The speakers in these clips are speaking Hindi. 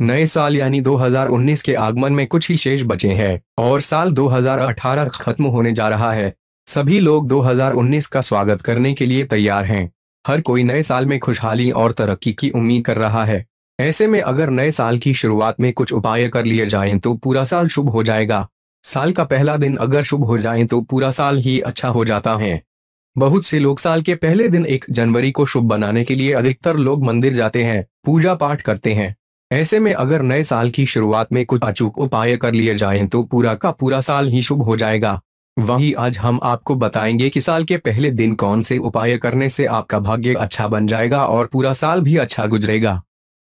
नए साल यानी 2019 के आगमन में कुछ ही शेष बचे हैं और साल 2018 खत्म होने जा रहा है सभी लोग 2019 का स्वागत करने के लिए तैयार हैं हर कोई नए साल में खुशहाली और तरक्की की उम्मीद कर रहा है ऐसे में अगर नए साल की शुरुआत में कुछ उपाय कर लिए जाएं तो पूरा साल शुभ हो जाएगा साल का पहला दिन अगर शुभ हो जाए तो पूरा साल ही अच्छा हो जाता है बहुत से लोग साल के पहले दिन एक जनवरी को शुभ बनाने के लिए अधिकतर लोग मंदिर जाते हैं पूजा पाठ करते हैं ऐसे में अगर नए साल की शुरुआत में कुछ अचूक उपाय कर लिए जाएं तो पूरा का पूरा साल ही शुभ हो जाएगा वहीं आज हम आपको बताएंगे कि साल के पहले दिन कौन से उपाय करने से आपका भाग्य अच्छा बन जाएगा और पूरा साल भी अच्छा गुजरेगा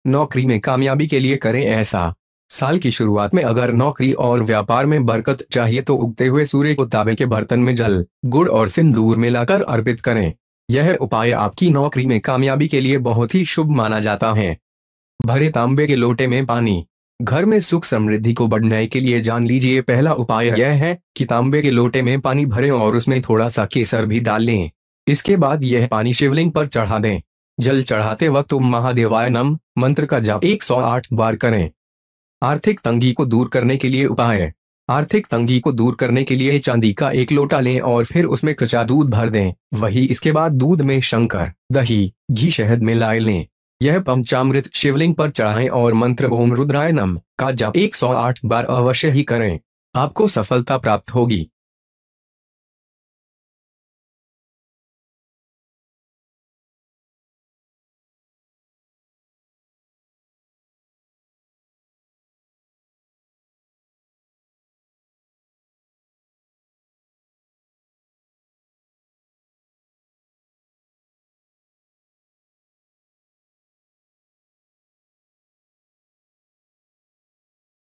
नौकरी में कामयाबी के लिए करें ऐसा साल की शुरुआत में अगर नौकरी और व्यापार में बरकत चाहिए तो उगते हुए सूर्य को ताबे के बर्तन में जल गुड़ और सिंदूर मिलाकर अर्पित करें यह उपाय आपकी नौकरी में कामयाबी के लिए बहुत ही शुभ माना जाता है भरे तांबे के लोटे में पानी घर में सुख समृद्धि को बढ़ने के लिए जान लीजिए पहला उपाय यह है कि तांबे के लोटे में पानी भरें और उसमें थोड़ा सा केसर भी डाल लें इसके बाद यह पानी शिवलिंग पर चढ़ा दें जल चढ़ाते वक्त ओम महादेवाय नम मंत्र का जाप 108 बार करें आर्थिक तंगी को दूर करने के लिए उपाय आर्थिक तंगी को दूर करने के लिए चांदी का एक लोटा लें और फिर उसमें कचा दूध भर दें वही इसके बाद दूध में शंकर दही घी शहद में लाए लें यह पंचामृत शिवलिंग पर चढ़ाएं और मंत्र ओम रुद्राय नम का जाप 108 बार अवश्य ही करें आपको सफलता प्राप्त होगी